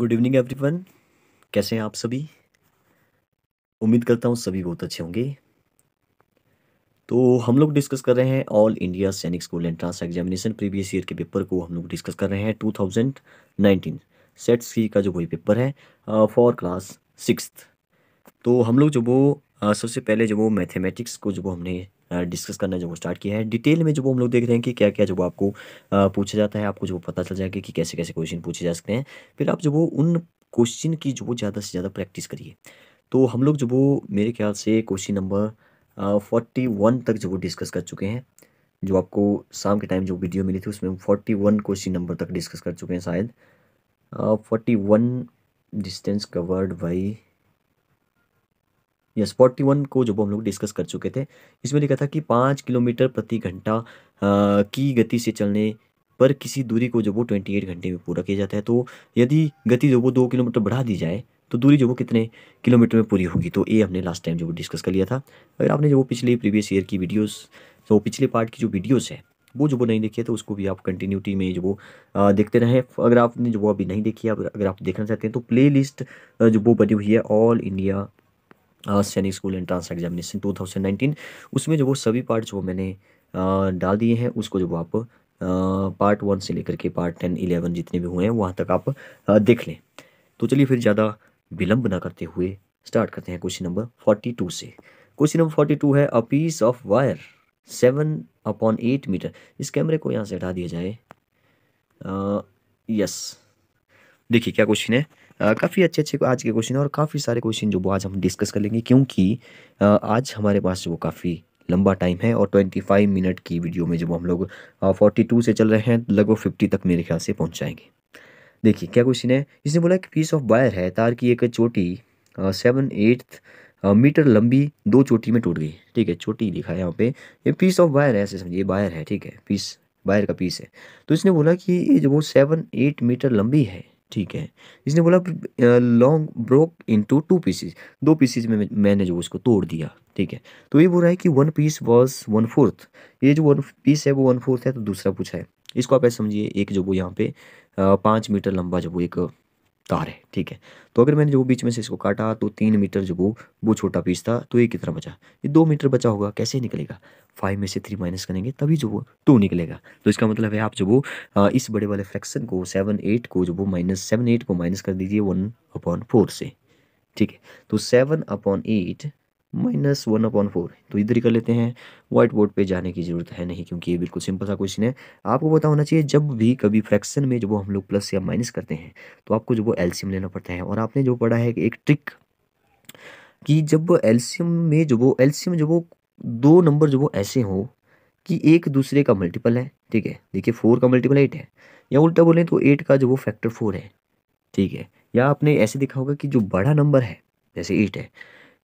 Good evening everyone कैसे हैं आप सभी उम्मीद करता हूँ सभी बहुत अच्छे होंगे तो हम लोग डिस्कस कर रहे हैं all India Sainik school entrance examination previous year के पेपर को हम लोग डिस्कस कर रहे हैं 2019 सेट सी का जो वही पेपर है फॉर क्लास सिक्स तो हम लोग जो वो सबसे पहले जो वो मैथेमेटिक्स को जो वो हमने डिस्कस करना जब वो स्टार्ट किया है डिटेल में जब हम लोग देख रहे हैं कि क्या क्या जब आपको पूछा जाता है आपको जो पता चल जाएगा कि कैसे कैसे क्वेश्चन पूछे जा सकते हैं फिर आप जब वो उन क्वेश्चन की जो ज़्यादा से ज़्यादा प्रैक्टिस करिए तो हम लोग जो वो मेरे ख्याल से क्वेश्चन नंबर फोर्टी वन तक जो वो डिस्कस कर चुके हैं जो आपको शाम के टाइम जो वीडियो मिली थी उसमें फोर्टी वन क्वेश्चन नंबर तक डिस्कस कर चुके हैं शायद forty one distance covered by yes forty one को जो हम लोग डिस्कस कर चुके थे इसमें लिखा था कि पाँच किलोमीटर प्रति घंटा की गति से चलने पर किसी दूरी को जब वो ट्वेंटी एट घंटे में पूरा किया जाता है तो यदि गति जो वो दो किलोमीटर बढ़ा दी जाए तो दूरी जो वो कितने किलोमीटर में पूरी होगी तो ये हमने लास्ट टाइम जो वो डिस्कस कर लिया था अगर आपने जो वो पिछले प्रीवियस ईयर की वीडियोस तो पिछले पार्ट की जो वीडियोस है वो जो वो नहीं देखी है तो उसको भी आप कंटिन्यूटी में जो वो देखते रहें अगर आपने जो वो अभी नहीं देखी है अगर आप देखना चाहते हैं तो प्ले जो वो बनी हुई है all India Sainik school entrance examination 2019 उसमें जो वो सभी पार्ट जो मैंने डाल दिए हैं उसको जो आप पार्ट वन से लेकर के पार्ट टेन इलेवन जितने भी हुए हैं वहाँ तक आप देख लें तो चलिए फिर ज़्यादा विलंब ना करते हुए स्टार्ट करते हैं क्वेश्चन नंबर फोर्टी टू से क्वेश्चन नंबर फोर्टी टू है a piece of wire seven upon eight metre इस कैमरे को यहाँ से हटा दिया जाए यस देखिए क्या क्वेश्चन है काफ़ी अच्छे अच्छे आज के क्वेश्चन और काफ़ी सारे क्वेश्चन जो आज हम डिस्कस कर लेंगे क्योंकि आज हमारे पास वो काफ़ी लंबा टाइम है और 25 मिनट की वीडियो में जब हम लोग 42 से चल रहे हैं लगभग 50 तक मेरे ख्याल से पहुंच जाएंगे देखिए क्या क्वेश्चन है इसने बोला कि पीस ऑफ वायर है तार की एक चोटी सेवन एट्थ मीटर लंबी दो चोटी में टूट गई ठीक है चोटी लिखा है यहाँ पे ये पीस ऑफ वायर है ऐसे समझिए वायर है ठीक है पीस वायर का पीस है तो इसने बोला कि ये जो वो सेवन एट मीटर लंबी है ठीक है इसने बोला long broke into two pieces दो पीसीज में मैंने जो उसको तोड़ दिया ठीक है तो ये बोल रहा है कि one piece was one fourth ये जो वन पीस है वो वन फोर्थ है तो दूसरा पूछा है इसको आप ऐसे समझिए एक जो वो यहाँ पे पाँच मीटर लंबा जो वो एक तार है ठीक है तो अगर मैंने जो बीच में से इसको काटा तो तीन मीटर जो वो वो छोटा पीस था तो ये कितना बचा ये दो मीटर बचा होगा कैसे निकलेगा फाइव में से थ्री माइनस करेंगे तभी जो वो टू निकलेगा तो इसका मतलब है आप जो वो इस बड़े वाले फ्रैक्शन को सेवन एट को जो वो माइनस सेवन एट को माइनस कर दीजिए वन अपॉन फोर से ठीक है तो seven upon eight minus one upon four तो इधर ही कर लेते हैं व्हाइट बोर्ड पे जाने की ज़रूरत है नहीं क्योंकि ये बिल्कुल सिंपल सा क्वेश्चन है आपको पता होना चाहिए जब भी कभी फ्रैक्शन में जब वो हम लोग प्लस या माइनस करते हैं तो आपको जो वो एल्शियम लेना पड़ता है और आपने जो पढ़ा है कि एक ट्रिक कि जब एल्शियम में जो वो एल्शियम जो वो दो नंबर जो वो ऐसे हों कि एक दूसरे का मल्टीपल है ठीक है देखिए फोर का मल्टीपल एट है या उल्टा बोलें तो एट का जो वो फैक्टर फोर है ठीक है या आपने ऐसे देखा होगा कि जो बड़ा नंबर है जैसे एट है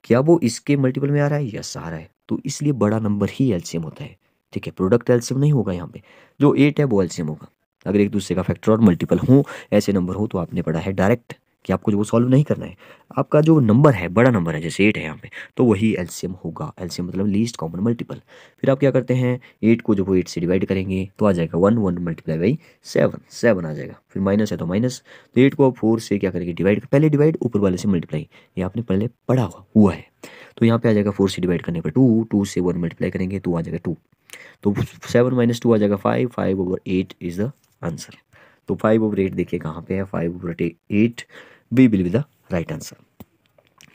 क्या वो इसके मल्टीपल में आ रहा है यस आ रहा है तो इसलिए बड़ा नंबर ही एल्सीयम होता है ठीक है प्रोडक्ट एल्सीयम नहीं होगा यहाँ पे जो एट है वो एल्शियम होगा अगर एक दूसरे का फैक्टर और मल्टीपल हो ऐसे नंबर हो तो आपने पढ़ा है डायरेक्ट कि आपको जो वो सॉल्व नहीं करना है आपका जो नंबर है बड़ा नंबर है जैसे एट है यहाँ पे तो वही एलसीएम होगा एलसीएम मतलब लीस्ट कॉमन मल्टीपल फिर आप क्या करते हैं एट को जब वो एट से डिवाइड करेंगे तो आ जाएगा one one multiply by seven seven आ जाएगा फिर माइनस है तो माइनस तो एट को आप फोर से क्या करेंगे डिवाइड पहले डिवाइड ऊपर वाले से मल्टीप्लाई ये आपने पहले पढ़ा हुआ हुआ है तो यहाँ पर आ जाएगा फोर से डिवाइड करने पर टू टू से वन मल्टीप्लाई करेंगे तो आ जाएगा टू तो सेवन माइनस टू आ जाएगा five five over eight is the answer तो फाइव ओवर एट देखिए कहाँ पे है five over eight be will with the right answer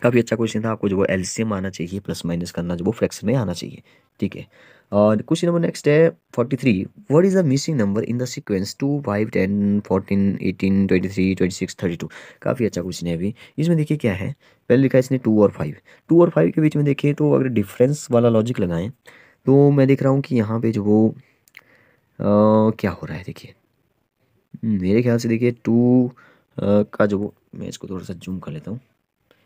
काफ़ी अच्छा क्वेश्चन था आपको जो वो एलसीएम आना चाहिए प्लस माइनस करना जो वो फ्रैक्शन में आना चाहिए ठीक है और क्वेश्चन नंबर नेक्स्ट है forty three what is the missing number in the sequence two five ten fourteen eighteen twenty three twenty six thirty two काफ़ी अच्छा क्वेश्चन है अभी इसमें देखिए क्या है पहले लिखा है इसने टू और फाइव टू और फाइव के बीच में देखिए तो अगर डिफरेंस वाला लॉजिक लगाएं तो मैं देख रहा हूँ कि यहाँ पे जो वो आ, क्या हो रहा है देखिए मेरे ख्याल से देखिए टू का जो वो मैं इसको थोड़ा सा जूम कर लेता हूँ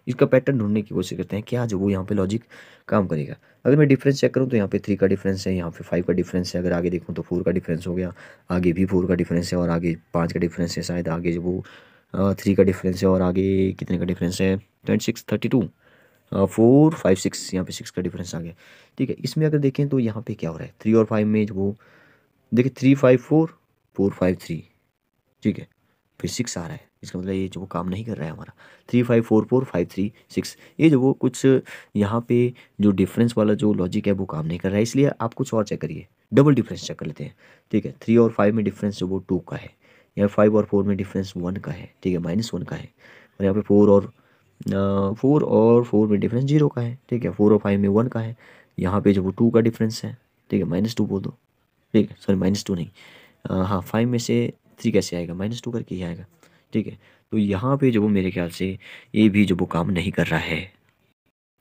इसका पैटर्न ढूंढने की कोशिश करते हैं क्या जो वो यहाँ पे लॉजिक काम करेगा अगर मैं डिफरेंस चेक करूँ तो यहाँ पे थ्री का डिफरेंस है यहाँ पे फाइव का डिफरेंस है अगर आगे देखूँ तो फोर का डिफरेंस हो गया आगे भी फोर का डिफरेंस है और आगे पाँच का डिफरेंस है शायद आगे जो वो थ्री का डिफरेंस है और आगे कितने का डिफरेंस है twenty six thirty two four five six यहाँ पे सिक्स का डिफरेंस आ गया ठीक है इसमें अगर देखें तो यहाँ पे क्या हो रहा है थ्री और फाइव में जो वो देखिए three five four four five three ठीक है फिर सिक्स आ रहा है इसका मतलब ये जो वो काम नहीं कर रहा है हमारा three five four four five three six ये जो वो कुछ यहाँ पे जो डिफरेंस वाला जो लॉजिक है वो काम नहीं कर रहा है इसलिए आप कुछ और चेक करिए डबल डिफरेंस चेक कर लेते हैं ठीक है थ्री और फाइव में डिफरेंस जो वो टू का है या फाइव और फोर में डिफरेंस वन का है ठीक है माइनस वन का है और यहाँ पे फोर और फोर और फोर में डिफरेंस जीरो का है ठीक है फोर और फाइव में वन का है यहाँ पे जो वो टू का डिफरेंस है ठीक है माइनस टू बोल दो ठीक है सॉरी माइनस टू नहीं हाँ फाइव में से थ्री कैसे आएगा माइनस टू करके ही आएगा ठीक है तो यहाँ पे जो वो मेरे ख्याल से ये भी जो वो काम नहीं कर रहा है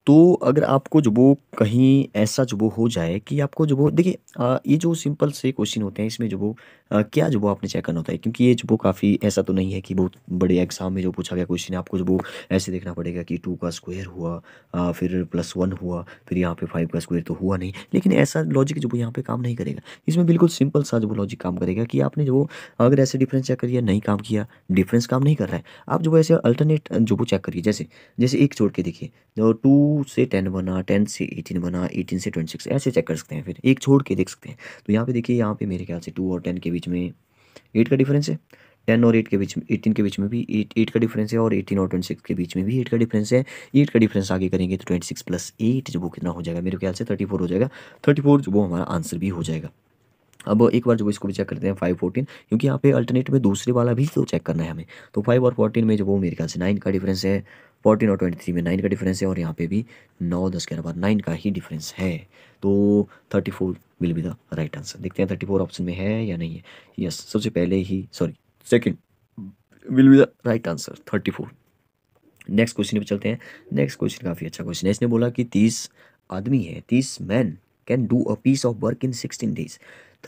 तो अगर आपको जो वो कहीं ऐसा जो वो हो जाए कि आपको जो वो देखिए ये जो सिंपल से क्वेश्चन होते हैं इसमें जो वो क्या जो वो आपने चेक करना होता है क्योंकि ये जो वो काफ़ी ऐसा तो नहीं है कि बहुत बड़े एग्जाम में जो पूछा गया क्वेश्चन है आपको जो वो ऐसे देखना पड़ेगा कि टू का स्क्वायर हुआ आ, फिर प्लस वन हुआ फिर यहाँ पे फाइव का स्क्वायर तो हुआ नहीं लेकिन ऐसा लॉजिक जो वो यहाँ पर काम नहीं करेगा इसमें बिल्कुल सिंपल सा जो वो लॉजिक काम करेगा कि आपने जो वो अगर ऐसे डिफरेंस चेक करिए नहीं काम किया डिफरेंस काम नहीं कर रहा है आप जो ऐसे अल्टरनेट जो वो चेक करिए जैसे जैसे एक छोड़ के देखिए टू टू से टेन बना टेन से एटीन बना एटीन से ट्वेंटी सिक्स ऐसे चेक कर सकते हैं फिर एक छोड़ के देख सकते हैं तो यहाँ पे देखिए यहाँ पे मेरे ख्याल से टू और टेन के बीच में एट का डिफरेंस है टेन और एट के बीच में एटीन के बीच में भी एट एट का डिफरेंस है और एटीन और ट्वेंटी सिक्स के बीच में भी एट का डिफरेंस है एट का डिफरेंस आगे करेंगे तो ट्वेंटी सिक्स प्लस एट जो वो कितना हो जाएगा मेरे ख्याल से थर्टी फोर हो जाएगा थर्टी फोर जो वो हमारा आंसर भी हो जाएगा अब एक बार जो इसको भी चेक करते हैं फाइव फोर्टीन क्योंकि यहाँ पे अल्टरनेट में दूसरे वाला भी तो चेक करना है हमें तो फाइव और फोर्टीन में जो वो मेरे ख्याल से नाइन का डिफरेंस है फोर्टीन और ट्वेंटी थ्री में नाइन का डिफरेंस है और यहाँ पे भी नौ दस के अलावा नाइन का ही डिफरेंस है तो thirty four will be the right answer देखते हैं थर्टी फोर ऑप्शन में है या नहीं है यस सबसे पहले ही sorry second will be the right answer thirty four next question पे चलते हैं नेक्स्ट क्वेश्चन काफ़ी अच्छा क्वेश्चन है इसने बोला कि तीस आदमी है तीस man can do a piece of work in sixteen days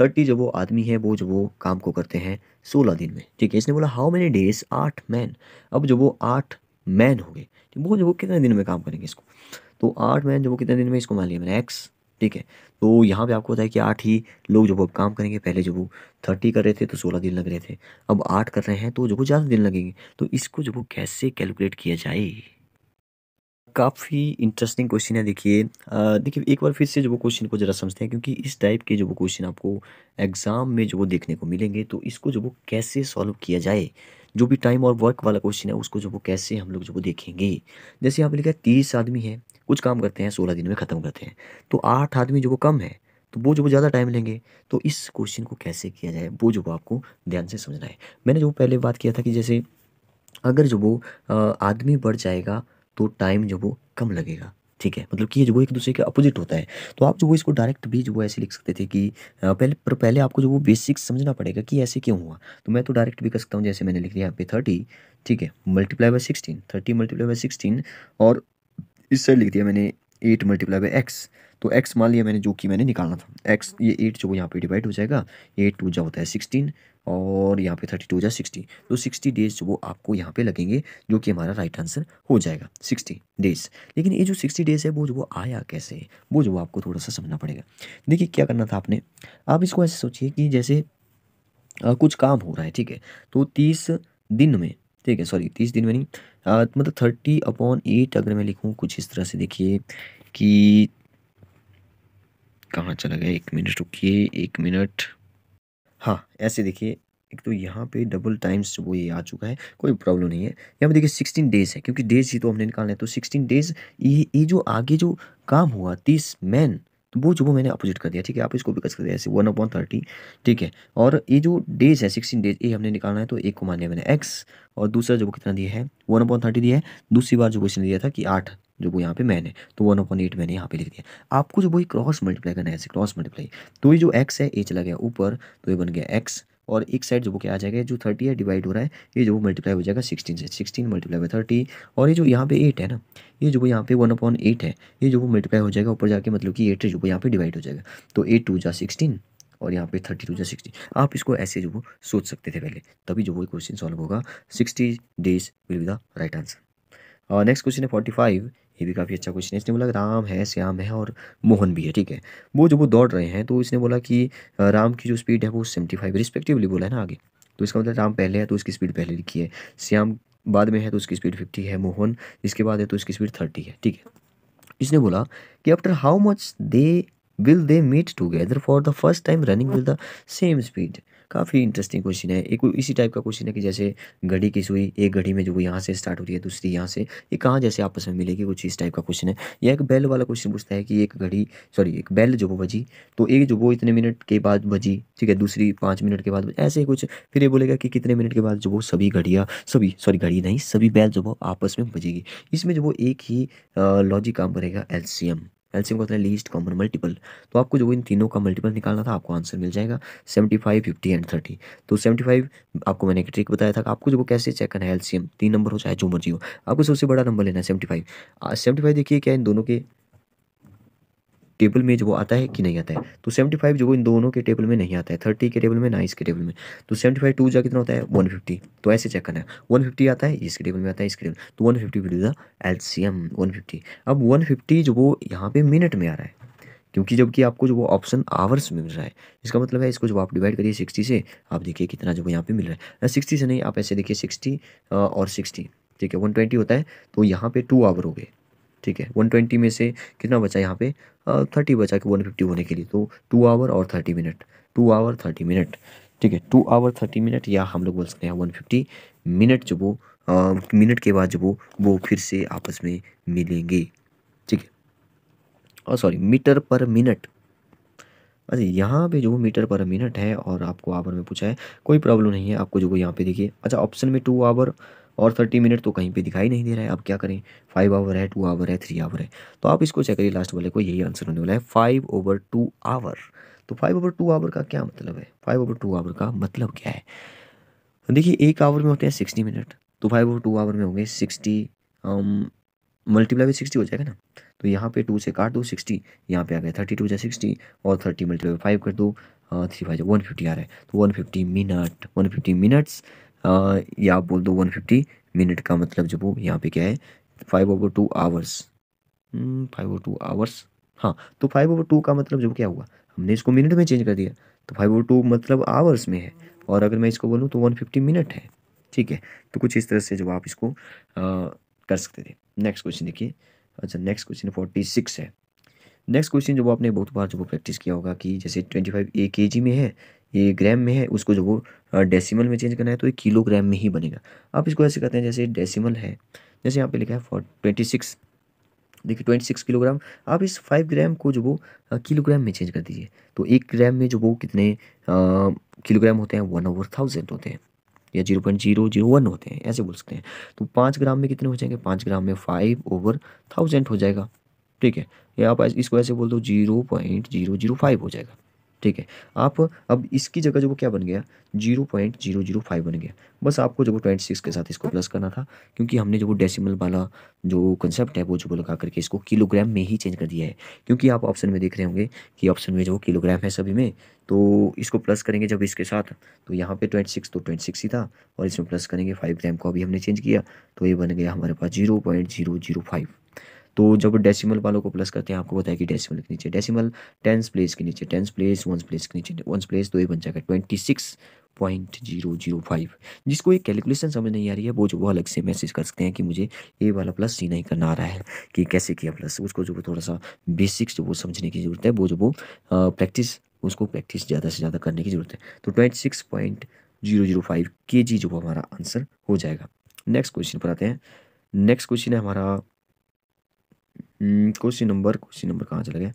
thirty जो वो आदमी है वो जो वो काम को करते हैं सोलह दिन में ठीक है इसने बोला हाउ मेनी डेज आठ मैन अब जो वो आठ मैन हो गए वो जो कितने दिन में काम करेंगे इसको तो आठ मैन जो वो कितने दिन में इसको मान लिया मैंने एक्स ठीक है तो यहाँ पे आपको बताया कि आठ ही लोग जो वो काम करेंगे पहले जो वो थर्टी कर रहे थे तो सोलह दिन लग रहे थे अब आठ कर रहे हैं तो जो वो ज़्यादा दिन लगेंगे तो इसको जो वो कैसे कैलकुलेट किया जाए काफ़ी इंटरेस्टिंग क्वेश्चन है देखिए देखिए एक बार फिर से जो वो क्वेश्चन को ज़रा समझते हैं क्योंकि इस टाइप के जो वो क्वेश्चन आपको एग्ज़ाम में जो वो देखने को मिलेंगे तो इसको जो वो कैसे सॉल्व किया जाए जो भी टाइम और वर्क वाला क्वेश्चन है उसको जो वो कैसे हम लोग जो वो देखेंगे जैसे यहाँ पे लिखा है तीस आदमी है कुछ काम करते हैं सोलह दिन में ख़त्म करते हैं तो आठ आदमी जो वो कम है तो वो जो वो ज़्यादा टाइम लेंगे तो इस क्वेश्चन को कैसे किया जाए वो जो वो आपको ध्यान से समझना है मैंने जो पहले बात किया था कि जैसे अगर जो वो आदमी बढ़ जाएगा तो टाइम जो वो कम लगेगा ठीक है मतलब कि ये जो वो एक दूसरे के अपोजिट होता है तो आप जो वो इसको डायरेक्ट भी जो वो ऐसे लिख सकते थे कि पहले पर पहले आपको जो वो बेसिक समझना पड़ेगा कि ऐसे क्यों हुआ तो मैं तो डायरेक्ट भी कर सकता हूँ जैसे मैंने लिख दिया यहाँ पे थर्टी ठीक है multiply by sixteen thirty multiply by sixteen और इस साइड लिख दिया मैंने एट मल्टीप्लाई बाई एक्स तो एक्स मान लिया मैंने जो कि मैंने निकालना था एक्स ये एट जो यहाँ पर डिवाइड हो जाएगा एट टू जो होता है सिक्सटीन और यहाँ पे थर्टी टू जा सिक्सटी तो सिक्सटी डेज वो आपको यहाँ पे लगेंगे जो कि हमारा राइट आंसर हो जाएगा सिक्सटी डेज लेकिन ये जो सिक्सटी डेज है वो जो वो आया कैसे है वो जो आपको थोड़ा सा समझना पड़ेगा देखिए क्या करना था आपने आप इसको ऐसे सोचिए कि जैसे आ, कुछ काम हो रहा है ठीक है तो तीस दिन में ठीक है सॉरी तीस दिन में नहीं आ, मतलब थर्टी अपॉन एट अगर मैं लिखूँ कुछ इस तरह से देखिए कि कहाँ चला गया एक मिनट रुकिए एक मिनट हाँ, ऐसे देखिए एक तो यहाँ पे डबल टाइम्स वो ये आ चुका है, कोई प्रॉब्लम नहीं है। यहाँ पे देखिए सिक्सटीन डेज़ है क्योंकि डेज़ ही तो हमने निकालना है तो सिक्सटीन डेज़ ये ये जो आगे जो काम हुआ तीस मैन तो वो जो वो मैंने अपोजिट कर दिया ठीक है आप इसको भी कर सकते हैं ऐसे वन अपॉन थर्टी ठीक है और ये जो डेज़ है सिक्सटीन डेज़ ये हमने निकालना है तो एक को मान लिया मैंने एक्स और दूसरा जो वो कितना दिया है वन अपॉन थर्टी दिया है दूसरी बार जो क्वेश्चन दिया था कि आठ जो वो यहाँ पे मैन है तो वन अपॉन एट मैंने यहाँ पे लिख दिया आपको जो वही क्रॉस मल्टीप्लाई करना है ऐसे क्रॉस मल्टीप्लाई तो ये जो एक्स है ए चला गया ऊपर तो ये बन गया एक्स और एक साइड जो वो क्या आ जाएगा जो थर्टी है डिवाइड हो रहा है ये जो मल्टीप्लाई हो जाएगा सिक्सटीन से सिक्सटीन मल्टीप्लाई बाई थर्टी और ये जो यहाँ पे एट है ना ये जो यहाँ पे वन अपॉन एट है ये जो वो मल्टीप्लाई हो जाएगा ऊपर जाके मतलब कि एट जो यहाँ पे डिवाइड हो जाएगा तो एट टू जा सिक्सटीन और यहाँ पे थर्टी टू जा सिक्सटी आप इसको ऐसे जो वो सोच सकते थे पहले तभी जो वो क्वेश्चन सॉल्व होगा sixty days will be the right answer next question है फोर्टी फाइव ये भी काफ़ी अच्छा क्वेश्चन है इसने बोला राम है श्याम है और मोहन भी है ठीक है वो जब वो दौड़ रहे हैं तो इसने बोला कि राम की जो स्पीड है वो सेवेंटी फाइव रिस्पेक्टिवली बोला है ना आगे तो इसका मतलब राम पहले है तो उसकी स्पीड पहले लिखी है श्याम बाद में है तो उसकी स्पीड फिफ्टी है मोहन इसके बाद है तो उसकी स्पीड थर्टी है ठीक है इसने बोला कि after how much they will they meet together for the first time running with the same speed काफ़ी इंटरेस्टिंग क्वेश्चन है एक इसी टाइप का क्वेश्चन है कि जैसे घड़ी की सुई एक घड़ी में जो यहाँ से स्टार्ट हो रही है दूसरी यहाँ से ये कहाँ जैसे आपस में मिलेगी कुछ इस टाइप का क्वेश्चन है या एक बेल वाला क्वेश्चन पूछता है कि एक घड़ी सॉरी एक बेल जो वो बजी तो एक जो वो इतने मिनट के बाद बजी ठीक है दूसरी पाँच मिनट के बाद ऐसे कुछ फिर ये बोलेगा कि कितने मिनट के बाद जो वो सभी घड़िया सभी सॉरी घड़ी नहीं सभी बैल जो वो आपस में बजेगी इसमें जो वो एक ही लॉजिक काम करेगा एल्सियम एल्सियम का होता है लीस्ट कॉमन मल्टीपल तो आपको जो इन तीनों का मल्टीपल निकालना था आपको आंसर मिल जाएगा seventy five fifty and thirty तो सेवेंटी फाइव आपको मैंने एक ट्रिक बताया था आपको जो कैसे चेक करना है एल्सियम तीन नंबर हो चाहे जो मर्जी हो आपको सबसे बड़ा नंबर लेना है फाइव सेवेंटी फाइव देखिए क्या इन दोनों के टेबल में जो वो आता है कि नहीं आता है तो सेवेंटी फाइव जो इन दोनों के टेबल में नहीं आता है थर्टी के टेबल में ना इसके टेबल में तो सेवेंटी फाइव टू जो कितना होता है वन फिफ्टी तो ऐसे चेक करना है वन फिफ्टी आता है इसके टेबल में आता है इसके टेबल तो one fifty will the L C M one fifty अब वन फिफ्टी जो वो यहाँ पे मिनट में आ रहा है क्योंकि जबकि आपको जो वो ऑप्शन आवर्स में मिल रहा है इसका मतलब है इसको जब आप डिवाइड करिए सिक्सटी से आप देखिए कितना जो यहाँ पे मिल रहा है सिक्सटी से नहीं आप ऐसे देखिए सिक्सटी और सिक्सटी ठीक है वन ट्वेंटी होता है तो यहाँ पे टू आवर हो गए ठीक है वन ट्वेंटी में से कितना बचा यहाँ पे थर्टी बचा के वन फिफ्टी होने के लिए तो टू आवर और thirty minute two hour thirty minute ठीक है टू आवर थर्टी मिनट या हम लोग बोल सकते हैं वन फिफ्टी मिनट जो वो मिनट के बाद जो वो वो फिर से आपस में मिलेंगे ठीक है और सॉरी मीटर पर मिनट अच्छा यहाँ पे जो मीटर पर मिनट है और आपको आवर में पूछा है कोई प्रॉब्लम नहीं है आपको जो यहाँ पे देखिए अच्छा ऑप्शन में टू आवर और थर्टी मिनट तो कहीं पे दिखाई नहीं दे रहा है अब क्या करें फाइव आवर है टू आवर है थ्री आवर है तो आप इसको चेक करिए लास्ट वाले को यही आंसर होने वाला है फाइव ओवर टू आवर तो फाइव ओवर टू आवर का क्या मतलब है फाइव ओवर टू आवर का मतलब क्या है देखिए एक आवर में होते हैं सिक्सटी मिनट तो फाइव ओवर टू आवर में होंगे सिक्सटी मल्टीप्लाई बाई सिक्सटी हो जाएगा ना तो यहाँ पे टू से काट दो सिक्सटी यहाँ पे आ गया थर्टी टू जाए सिक्सटी और थर्टी मल्टीप्लाई फाइव कर दो थ्री फाइव जाए वन फिफ्टी आ रहा है तो one fifty minute one fifty minutes हाँ, या आप बोल दो वन फिफ्टी मिनट का मतलब जब वो यहाँ पे क्या है five over two hours five over two hours हाँ तो फाइव ओवर टू का मतलब जब क्या हुआ हमने इसको मिनट में चेंज कर दिया तो फाइव ओवर टू मतलब आवर्स में है और अगर मैं इसको बोलूँ तो वन फिफ्टी मिनट है ठीक है तो कुछ इस तरह से जब आप इसको आ, कर सकते थे नेक्स्ट क्वेश्चन देखिए अच्छा नेक्स्ट क्वेश्चन फोर्टी सिक्स है नेक्स्ट क्वेश्चन जब आपने बहुत बार जब प्रैक्टिस किया होगा कि जैसे ट्वेंटी फाइव ए के जी में है ये ग्राम में है उसको जो वो डेसिमल में चेंज करना है तो ये किलोग्राम में ही बनेगा आप इसको ऐसे कहते हैं जैसे डेसिमल है जैसे यहाँ पे लिखा है फॉर ट्वेंटी सिक्स देखिए ट्वेंटी सिक्स किलोग्राम आप इस फाइव ग्राम को जो वो किलोग्राम में चेंज कर दीजिए तो एक ग्राम में जो वो कितने किलोग्राम होते हैं वन ओवर थाउजेंड होते हैं या zero point zero zero one होते हैं ऐसे बोल सकते हैं तो पाँच ग्राम में कितने हो जाएंगे पाँच ग्राम में फाइव ओवर थाउजेंड हो जाएगा ठीक है या आप इसको ऐसे बोल दो zero point zero zero five हो जाएगा ठीक है आप अब इसकी जगह जो वो क्या बन गया zero point zero zero five बन गया बस आपको जो वो ट्वेंटी सिक्स के साथ इसको प्लस हाँ। करना था क्योंकि हमने जो वो डेसिमल वाला जो कंसेप्ट है वो जो लगा करके इसको किलोग्राम में ही चेंज कर दिया है क्योंकि आप ऑप्शन में देख रहे होंगे कि ऑप्शन में जो किलोग्राम है सभी में तो इसको प्लस करेंगे जब इसके साथ तो यहाँ पे ट्वेंटी सिक्स तो ट्वेंटी सिक्स ही था और इसमें प्लस करेंगे फाइव ग्राम को अभी हमने चेंज किया तो ये बन गया हमारे पास zero point zero zero five तो जब डेसिमल वालों को प्लस करते हैं आपको बताया कि डेसिमल के नीचे डेसिमल टेंस प्लेस के नीचे टेंस प्लेस वंस प्लेस के नीचे वंस प्लेस तो ये बन जाएगा twenty six point zero zero five जिसको ये कैलकुलेशन समझ नहीं आ रही है वो जो वो अलग से मैसेज कर सकते हैं कि मुझे ए वाला प्लस सी नहीं करना आ रहा है कि कैसे किया प्लस उसको जो थोड़ा सा बेसिक्स जो वो समझने की ज़रूरत है वो जो वो प्रैक्टिस उसको प्रैक्टिस ज़्यादा से ज़्यादा करने की ज़रूरत है तो twenty six point zero zero five K G जो हमारा आंसर हो जाएगा नेक्स्ट क्वेश्चन पर आते हैं नेक्स्ट क्वेश्चन है हमारा हम्म, क्वेश्चन नंबर क्वेश्चन नंबर कहाँ चला गया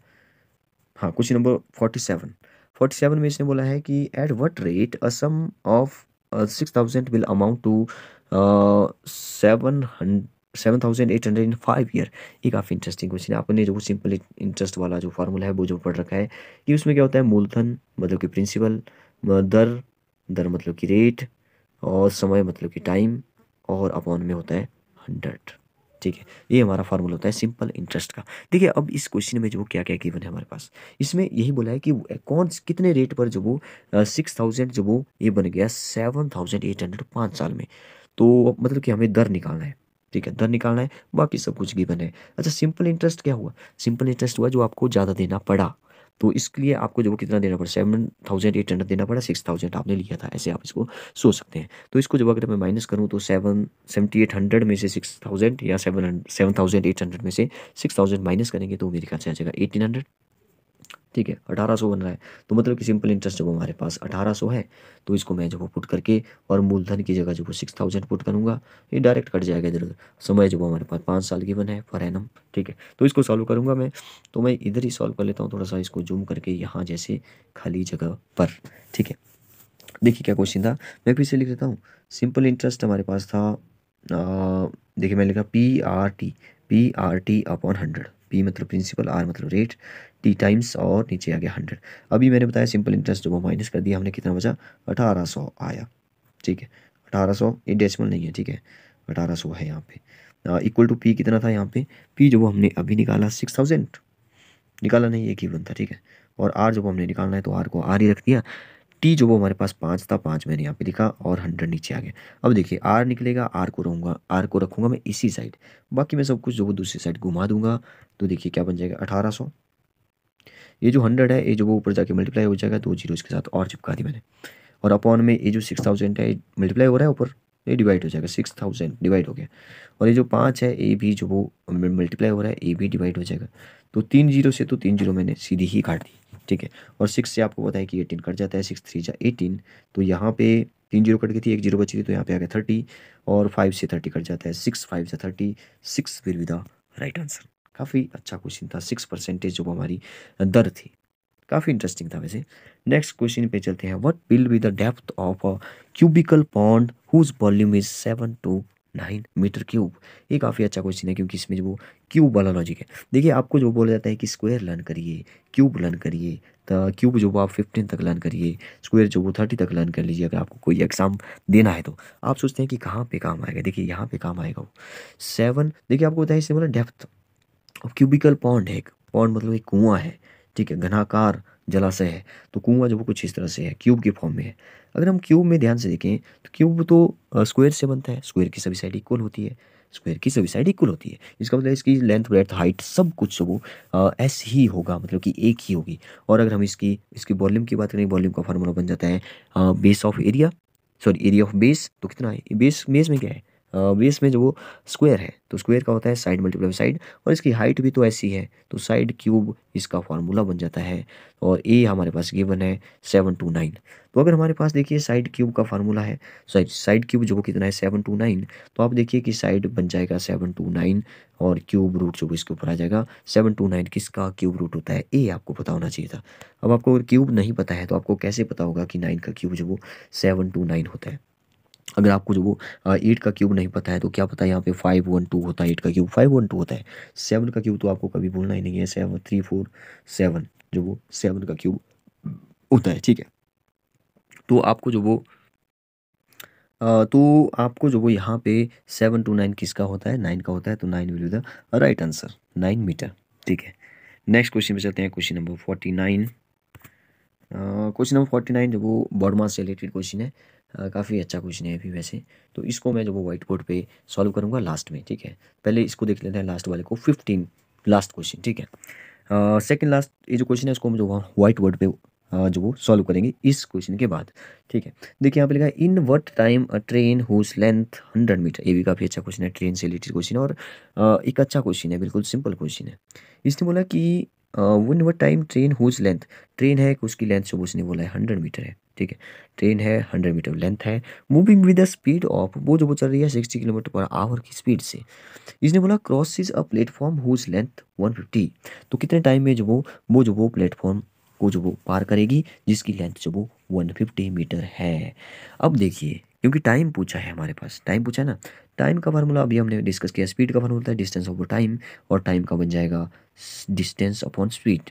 हाँ question number forty seven forty seven में इसने बोला है कि at what rate a sum of six thousand will amount to seven hundred seven thousand eight hundred in five year ये काफ़ी इंटरेस्टिंग क्वेश्चन है आपने जो सिंपल इंटरेस्ट वाला जो फार्मूला है वो जो पढ़ रखा है कि उसमें क्या होता है मूलधन मतलब कि प्रिंसिपल दर दर मतलब कि रेट और समय मतलब कि टाइम और अपॉन में होता है हंड्रेड ठीक है ये हमारा फॉर्मूला होता है सिंपल इंटरेस्ट का देखिए अब इस क्वेश्चन में जो क्या क्या गिवन है हमारे पास इसमें यही बोला है कि कौन कितने रेट पर जो वो सिक्स थाउजेंड जो वो ये बन गया सेवन थाउजेंड एट हंड्रेड पाँच साल में तो मतलब कि हमें दर निकालना है ठीक है दर निकालना है बाकी सब कुछ गिवन है अच्छा सिंपल इंटरेस्ट क्या हुआ सिंपल इंटरेस्ट हुआ जो आपको ज़्यादा देना पड़ा तो इसके लिए आपको जो कितना देना पड़ा सेवन थाउजेंड एट हंड्रेड देना पड़ा सिक्स थाउजेंड आपने लिया था ऐसे आप इसको सोच सकते हैं तो इसको जब अगर मैं माइनस करूँ तो सेवन सेवेंटी एट हंड्रेड में से सिक्स थाउजेंड या seven seven thousand eight hundred में से सिक्स थाउजेंड माइनस करेंगे तो मेरे ख्याल से आ जाएगा एटीन हंड्रेड ठीक है अठारह सौ बन रहा है तो मतलब कि सिंपल इंटरेस्ट जब हमारे पास अठारह सौ है तो इसको मैं जब वो पुट करके और मूलधन की जगह जब वो सिक्स थाउजेंड पुट करूँगा ये डायरेक्ट कट जाएगा इधर उधर समय जो हमारे पास पाँच साल की बन है फॉर एनम ठीक है तो इसको सॉल्व करूँगा मैं तो मैं इधर ही सॉल्व कर लेता हूँ थोड़ा सा इसको जूम करके यहाँ जैसे खाली जगह पर ठीक है देखिए क्या क्वेश्चन था मैं फिर से लिख देता हूँ सिंपल इंटरेस्ट हमारे पास था देखिए मैं लिखा P R T P R T upon hundred P मतलब प्रिंसिपल आर मतलब रेट टी टाइम्स और नीचे आ गया हंड्रेड अभी मैंने बताया सिंपल इंटरेस्ट वो माइनस कर दिया हमने कितना बचा अठारह सौ आया ठीक है अठारह सौ ये डेसिमल नहीं है ठीक है अठारह सौ है यहाँ पे इक्वल टू पी कितना था यहाँ पे पी जो वो हमने अभी निकाला सिक्स थाउजेंड निकाला नहीं एक ही बन था ठीक है और आर जो हमने निकालना है तो आर को आर ही रख दिया टी जो वो हमारे पास पाँच था पाँच मैंने यहाँ पे लिखा और हंड्रेड नीचे आ गया अब देखिए आर निकलेगा आर को रहूँगा आर को रखूँगा मैं इसी साइड बाकी मैं सब कुछ जो वो दूसरी साइड घुमा दूंगा तो देखिए क्या बन जाएगा अठारह सौ ये जो हंड्रेड है ये जो वो ऊपर जाके मल्टीप्लाई हो जाएगा दो जीरो इसके साथ और चिपका दी मैंने और अपॉन में ये जो सिक्स थाउजेंड है मल्टीप्लाई हो रहा है ऊपर ये डिवाइड हो जाएगा सिक्स थाउजेंड डिवाइड हो गया और ये जो पाँच है ए भी जो वो मल्टीप्लाई हो रहा है ए भी डिवाइड हो जाएगा तो तीन जीरो से तो तीन जीरो मैंने सीधी ही काट दी ठीक है और सिक्स से आपको पता है कि एटीन कट जाता है सिक्स थ्री जा एटीन तो यहाँ पे तीन जीरो कट गई थी एक जीरो बची थी तो यहाँ पे आ गया थर्टी और फाइव से थर्टी कट जाता है सिक्स फाइव से thirty six will be the right answer काफ़ी अच्छा क्वेश्चन था सिक्स परसेंटेज जो हमारी दर थी काफ़ी इंटरेस्टिंग था वैसे नेक्स्ट क्वेश्चन पे चलते हैं what will be the depth of a cubical pond whose volume is seven two nine metre cube ये काफ़ी अच्छा क्वेश्चन है क्योंकि इसमें जो क्यूब वाला लॉजिक है देखिए आपको जो बोला जाता है कि स्क्वायर लर्न करिए क्यूब लर्न करिए तो क्यूब जो वो आप फिफ्टीन तक लर्न करिए स्क्वायर जो वो थर्टी तक लर्न कर लीजिए अगर आपको कोई एग्जाम देना है तो आप सोचते हैं कि कहाँ पे काम आएगा देखिए यहाँ पे काम आएगा वो सेवन देखिए आपको बताया इससे बोला मतलब डेप्थ अब क्यूबिकल पॉन्ड है एक पॉन्ड मतलब एक कुआं है ठीक है घनाकार जलाशय है तो कुआं जो कुछ इस तरह से है क्यूब के फॉर्म में है अगर हम क्यूब में ध्यान से देखें तो क्यूब तो स्क्वायर से बनता है स्क्वायर की सभी साइड इक्वल होती है स्क्वायर की सभी साइड इक्वल होती है इसका मतलब इसकी लेंथ ब्रेथ हाइट सब कुछ वो ऐसे ही होगा मतलब कि एक ही होगी और अगर हम इसकी इसकी वॉल्यूम की बात करें वॉल्यूम का फार्मूला बन जाता है base of area sorry area of base तो कितना है बेस बेस में क्या है बेस में जो वो स्क्वायर है तो स्क्वायर का होता है साइड मल्टीप्लाई साइड और इसकी हाइट भी तो ऐसी है तो साइड क्यूब इसका फार्मूला बन जाता है और ए हमारे पास गिवन है सेवन टू नाइन तो अगर हमारे पास देखिए साइड क्यूब का फार्मूला है सॉरी साइड क्यूब जो कितना है सेवन टू नाइन तो आप देखिए कि साइड बन जाएगा सेवन टू नाइन और क्यूब रूट जो इसके ऊपर आ जाएगा सेवन टू नाइन किसका क्यूब रूट होता है ए आपको पता होना चाहिए था अब आपको अगर क्यूब नहीं पता है तो आपको कैसे पता होगा कि नाइन का क्यूब जो वो सेवन टू नाइन होता है अगर आपको जो वो एट का क्यूब नहीं पता है तो क्या पता है यहाँ पे फाइव वन टू होता है एट का क्यूब फाइव वन टू होता है सेवन का क्यूब तो आपको कभी भूलना ही नहीं है सेवन थ्री फोर सेवन जो वो सेवन का क्यूब होता है ठीक है तो आपको जो वो तो आपको जो वो यहाँ पे सेवन टू नाइन किसका होता है नाइन का होता है तो nine will the right answer nine metre ठीक है नेक्स्ट क्वेश्चन पे चलते हैं question number forty nine question number forty nine जो वो बर्मा से रिलेटेड क्वेश्चन है काफ़ी अच्छा क्वेश्चन है अभी वैसे तो इसको मैं जब वो व्हाइट बोर्ड पर सॉल्व करूँगा लास्ट में ठीक है पहले इसको देख लेते हैं लास्ट वाले को फिफ्टीन लास्ट क्वेश्चन ठीक है सेकेंड लास्ट ये जो क्वेश्चन है उसको हम जो व्हाइट बोर्ड पे जो वो सॉल्व करेंगे इस क्वेश्चन के बाद ठीक है देखिए यहाँ पे लिखा है in what time a train whose length hundred metre ये भी काफ़ी अच्छा क्वेश्चन है ट्रेन से रिलेटेड क्वेश्चन है और एक अच्छा क्वेश्चन है बिल्कुल सिंपल क्वेश्चन है इसने बोला कि one what time train whose length train है उसकी लेंथ से उसने बोला है हंड्रेड मीटर है ठीक है ट्रेन है हंड्रेड मीटर लेंथ है moving with the speed of वो जो वो चल रही है सिक्सटी किलोमीटर पर आवर की स्पीड से इसने बोला crosses a platform whose length one fifty तो कितने टाइम में जो वो वो जो वो प्लेटफॉर्म को जो वो पार करेगी जिसकी लेंथ जो वो वन फिफ्टी मीटर है अब देखिए क्योंकि टाइम पूछा है हमारे पास टाइम पूछा है ना टाइम का फार्मूला अभी हमने डिस्कस किया स्पीड का फार्मूला होता है डिस्टेंस ओवर टाइम और टाइम का बन जाएगा डिस्टेंस अपॉन स्पीड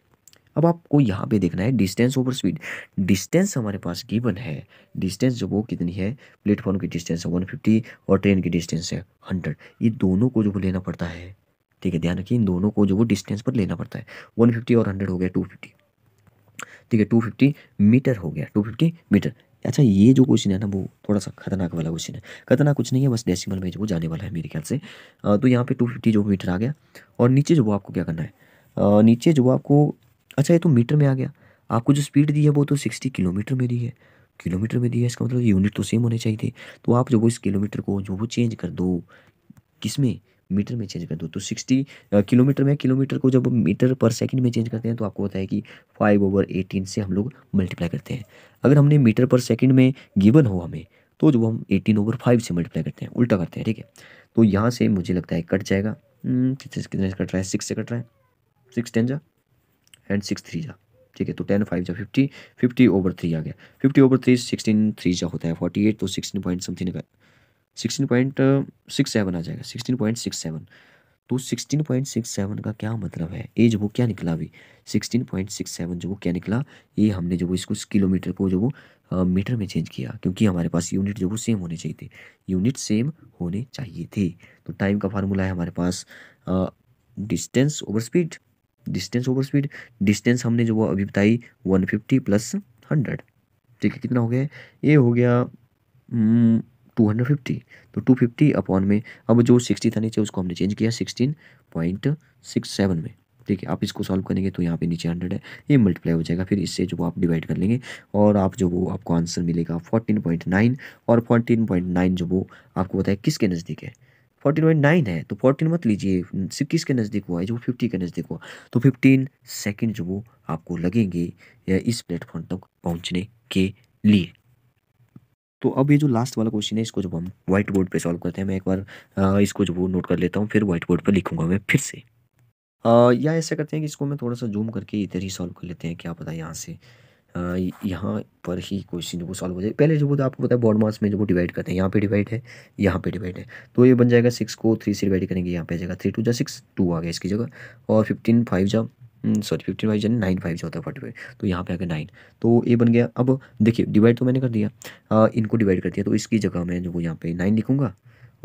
अब आपको यहाँ पे देखना है डिस्टेंस ओवर स्पीड डिस्टेंस हमारे पास गिवन है डिस्टेंस जो वो कितनी है प्लेटफॉर्म की डिस्टेंस है 150 और ट्रेन की डिस्टेंस है 100 ये दोनों को जो लेना पड़ता है ठीक है ध्यान रखिए इन दोनों को जो वो डिस्टेंस पर लेना पड़ता है 150 और 100 हो गया 250 ठीक है 250 मीटर हो गया 250 मीटर अच्छा ये जो क्वेश्चन है ना वो थोड़ा सा खतरनाक वाला क्वेश्चन है खतरनाक कुछ नहीं है बस डेसिमल में जो वो जाने वाला है मेरे ख्याल से तो यहाँ पे टू फिफ्टी जो मीटर आ गया और नीचे जो वो आपको क्या करना है नीचे जो आपको अच्छा ये तो मीटर में आ गया आपको जो स्पीड दी है वो तो सिक्सटी किलोमीटर में दी है किलोमीटर में दी है इसका मतलब यूनिट तो सेम होने चाहिए तो आप जो वो इस किलोमीटर को जो वो चेंज कर दो किस में मीटर में चेंज कर दो तो सिक्सटी किलोमीटर में किलोमीटर को जब मीटर पर सेकंड में चेंज करते हैं तो आपको होता है कि फाइव ओवर एटीन से हम लोग मल्टीप्लाई करते हैं अगर हमने मीटर पर सेकंड में गिवन हो हमें तो जो हम एटीन ओवर फाइव से मल्टीप्लाई करते हैं उल्टा करते हैं ठीक है तो यहाँ से मुझे लगता है कट जाएगा हम्म, कितने कितने से कट रहा है सिक्स से कट रहा है सिक्स टेन जा एंड सिक्स थ्री जा ठीक है तो टेन फाइव जा फिफ्टी फिफ्टी ओवर थ्री आ गया fifty over three sixteen three जा होता है फोर्टी एट तो सिक्सटीन पॉइंट समथिंग का सिक्सटीन पॉइंट सिक्स सेवन आ जाएगा सिक्सटीन पॉइंट सिक्स सेवन तो सिक्सटीन पॉइंट सिक्स सेवन का क्या मतलब है ये जो वो क्या निकला अभी सिक्सटीन पॉइंट सिक्स सेवन जो वो क्या निकला ये हमने जो वो इसको किलोमीटर को जो वो मीटर में चेंज किया क्योंकि हमारे पास यूनिट जो वो सेम होने चाहिए थे यूनिट सेम होने चाहिए थे तो टाइम का फार्मूला है हमारे पास distance over speed distance over speed distance हमने जो वो अभी बताई वन फिफ्टी प्लस हंड्रेड ठीक है कितना हो गया ये हो गया टू हंड्रेड फिफ्टी तो टू फिफ्टी अपॉन में अब जो सिक्सटी था नीचे उसको हमने चेंज किया सिक्सटीन पॉइंट सिक्स सेवन में ठीक है आप इसको सॉल्व करेंगे तो यहाँ पे नीचे हंड्रेड है ये मल्टीप्लाई हो जाएगा फिर इससे जो आप डिवाइड कर लेंगे और आप जो वो आपको आंसर मिलेगा फोर्टीन पॉइंट नाइन और फोर्टीन पॉइंट नाइन जो वो आपको बताया किसके नज़दीक है फोर्टीन पॉइंट नाइन है तो फोर्टीन मत लीजिए सिक्कीस के नज़दीक हुआ है जो फिफ्टी के नज़दीक हुआ तो फिफ्टीन सेकेंड जो वो आपको लगेंगे या इस प्लेटफॉर्म तक पहुँचने के लिए तो अब ये जो लास्ट वाला क्वेश्चन है इसको जब हम व्हाइट बोर्ड पर सॉल्व करते हैं मैं एक बार इसको जब वो नोट कर लेता हूँ फिर व्हाइट बोर्ड पर लिखूंगा मैं फिर से या ऐसा करते हैं कि इसको मैं थोड़ा सा जूम करके इधर ही सॉल्व कर लेते हैं क्या पता यहाँ से यहाँ पर ही क्वेश्चन जो सॉल्व हो जाए पहले जो तो आपको पता है बॉड मास में जो वो डिवाइड करते हैं यहाँ पे डिवाइड है यहाँ पे डिवाइड है तो ये बन जाएगा सिक्स को थ्री से डिवाइड करेंगे यहाँ पे आ जाएगा थ्री टू जा सिक्स टू आ गया इसकी जगह और फिफ्टीन फाइव जा सॉरी फिफ्टीन फाइव जाने नाइन फाइव जो होता है फोर्टी फाइव तो यहाँ पे आ गया नाइन तो ये बन गया अब देखिए डिवाइड तो मैंने कर दिया आ, इनको डिवाइड कर दिया तो इसकी जगह मैं जो वो यहाँ पे नाइन लिखूँगा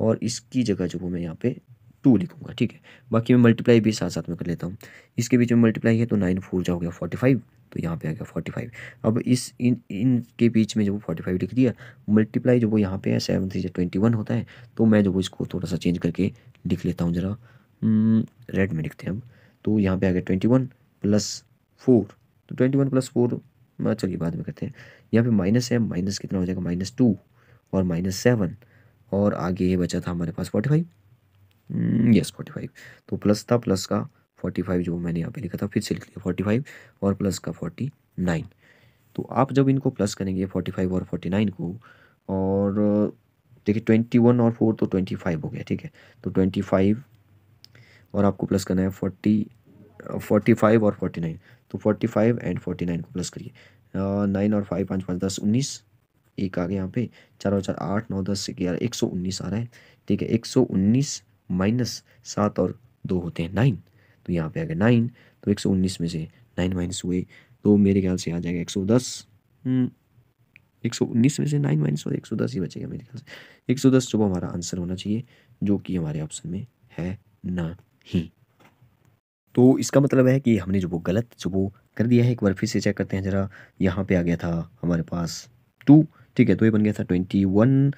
और इसकी जगह जो वो मैं यहाँ पे टू लिखूँगा ठीक है बाकी मैं मल्टीप्लाई भी साथ साथ में कर लेता हूँ इसके बीच में मल्टीप्लाई है तो नाइन फोर जा हो गया फोर्टी फाइव तो यहाँ पे आ गया फोर्टी फाइव अब इस इन इनके बीच में जो वो फोर्टी फाइव लिख दिया मल्टीप्लाई जो वो यहाँ पे है सेवन थ्री ट्वेंटी वन होता है तो मैं जो वो इसको थोड़ा सा चेंज करके लिख लेता हूँ ज़रा रेड हम्म, में लिखते हैं अब तो यहाँ पे आ गया ट्वेंटी वन प्लस फोर तो ट्वेंटी वन प्लस फोर चलिए बाद में करते हैं यहाँ पे माइनस है माइनस कितना हो जाएगा माइनस टू और माइनस सेवन और आगे ये बचा था हमारे पास forty five yes forty five तो प्लस था प्लस का फोर्टी फाइव जो मैंने यहाँ पे लिखा था फिर से लिख लिया फोर्टी फाइव और प्लस का फोर्टी नाइन तो आप जब इनको प्लस करेंगे फोर्टी फाइव और फोर्टी नाइन को और देखिए ट्वेंटी वन और फोर तो ट्वेंटी फाइव हो गया ठीक है तो ट्वेंटी फाइव और आपको प्लस करना है फोर्टी फोर्टी फाइव और फोर्टी नाइन तो forty five and forty nine को प्लस करिए नाइन uh, और फाइव पाँच पाँच दस उन्नीस एक आ गया यहाँ पे चार और चार आठ नौ दस ग्यारह एक सौ उन्नीस आ रहा है ठीक है एक सौ उन्नीस माइनस सात और दो होते हैं नाइन तो यहाँ पे आ गया नाइन तो एक सौ उन्नीस में से नाइन माइनस हुए तो मेरे ख्याल से आ जाएगा एक सौ दस हम्म, एक सौ उन्नीस में से नाइन माइनस और एक सौ दस ही बचेगा मेरे ख्याल से एक सौ दस जो हमारा आंसर होना चाहिए जो कि हमारे ऑप्शन में है ना ही तो इसका मतलब है कि हमने जो वो गलत जो वो कर दिया है एक बार फिर से चेक करते हैं ज़रा यहाँ पे आ गया था हमारे पास टू ठीक है तो ये बन गया था ट्वेंटी वन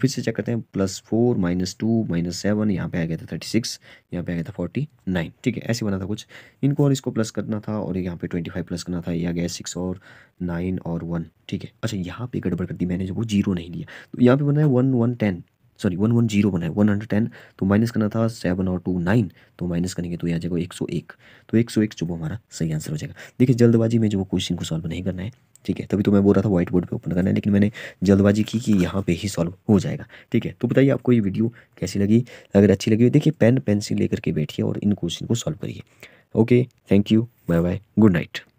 फिर से चेक करते हैं plus four minus two minus seven यहाँ पे आ गया था थर्टी सिक्स यहाँ पे आ गया था फोर्टी नाइन ठीक है ऐसे बना था कुछ इनको और इसको प्लस करना था और यहाँ पे ट्वेंटी फाइव प्लस करना था ये आ गया सिक्स और नाइन और वन ठीक है अच्छा यहाँ पे गड़बड़ कर दी मैंने जो वो जीरो नहीं लिया तो यहाँ पे बना है one one ten sorry one one zero one है वन हंड्रेड टेन तो माइनस करना था सेवन और टू नाइन तो माइनस करेंगे तो आ जाएगा एक सौ एक तो एक सौ एक जो हमारा सही आंसर हो जाएगा देखिए जल्दबाजी में जो वो क्वेश्चन को सॉल्व नहीं करना है ठीक है तभी तो मैं बोल रहा था व्हाइट बोर्ड पर ओपन करना है लेकिन मैंने जल्दबाजी की कि यहाँ पे ही सॉल्व हो जाएगा ठीक है तो बताइए आपको ये वीडियो कैसी लगी अगर अच्छी लगी देखिए पेन पेंसिल लेकर के बैठिए और इन क्वेश्चन को सॉल्व करिए okay thank you bye bye good night